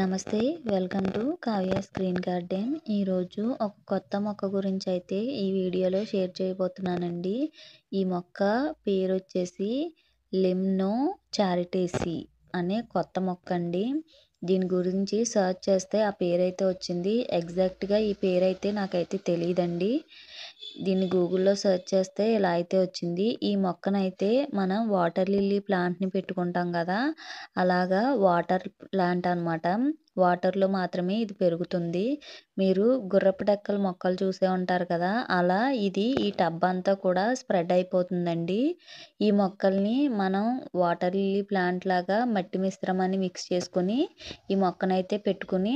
నమస్తే welcome to Kavya screen garden ఈరోజు ఒక కొత్త మొక్క గురించి అయితే ఈ వీడియోలో షేర్ చేయబోతున్నానండి ఈ మొక్క పేరు వచ్చేసి లిమ్నో చారిటేసి అనే కొత్త మొక్క అండి దీని గురించి సర్చ్ చేస్తే ఆ పేరైతే వచ్చింది ఎగ్జాక్ట్గా ఈ పేరైతే నాకైతే తెలియదండి దీన్ని గూగుల్లో సెర్చ్ చేస్తే ఇలా అయితే వచ్చింది ఈ మొక్కనైతే మనం వాటర్ లిల్లీ ప్లాంట్ని పెట్టుకుంటాం కదా అలాగా వాటర్ ప్లాంట్ అనమాట వాటర్లో మాత్రమే ఇది పెరుగుతుంది మీరు గుర్రపు డెక్కల మొక్కలు చూసే ఉంటారు కదా అలా ఇది ఈ టబ్ అంతా కూడా స్ప్రెడ్ అయిపోతుందండి ఈ మొక్కల్ని మనం వాటర్ లిల్లీ ప్లాంట్ లాగా మట్టి మిశ్రమాన్ని మిక్స్ చేసుకుని ఈ మొక్కనైతే పెట్టుకుని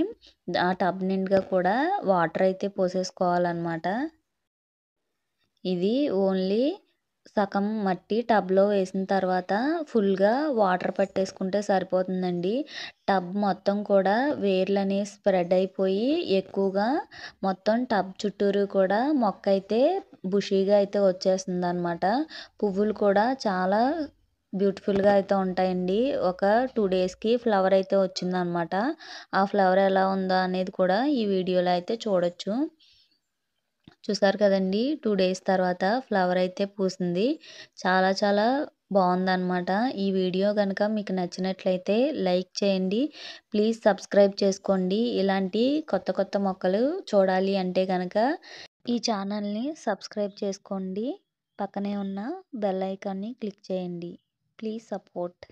ఆ టబ్ నిండుగా కూడా వాటర్ అయితే పోసేసుకోవాలన్నమాట ఇది ఓన్లీ సగం మట్టి టబ్లో వేసిన తర్వాత ఫుల్గా వాటర్ పట్టేసుకుంటే సరిపోతుందండి టబ్ మొత్తం కూడా వేర్లు అనేవి స్ప్రెడ్ అయిపోయి ఎక్కువగా మొత్తం టబ్ చుట్టూరు కూడా మొక్క అయితే బుషీగా అయితే వచ్చేస్తుంది అనమాట పువ్వులు కూడా చాలా బ్యూటిఫుల్గా అయితే ఉంటాయండి ఒక టూ డేస్కి ఫ్లవర్ అయితే వచ్చిందనమాట ఆ ఫ్లవర్ ఎలా ఉందో అనేది కూడా ఈ వీడియోలో అయితే చూడొచ్చు చూసారు కదండి టూ డేస్ తర్వాత ఫ్లవర్ అయితే పూసింది చాలా చాలా బాగుందన్నమాట ఈ వీడియో కనుక మీకు నచ్చినట్లయితే లైక్ చేయండి ప్లీజ్ సబ్స్క్రైబ్ చేసుకోండి ఇలాంటి కొత్త కొత్త మొక్కలు చూడాలి అంటే కనుక ఈ ఛానల్ని సబ్స్క్రైబ్ చేసుకోండి పక్కనే ఉన్న బెల్ ఐకాన్ని క్లిక్ చేయండి ప్లీజ్ సపోర్ట్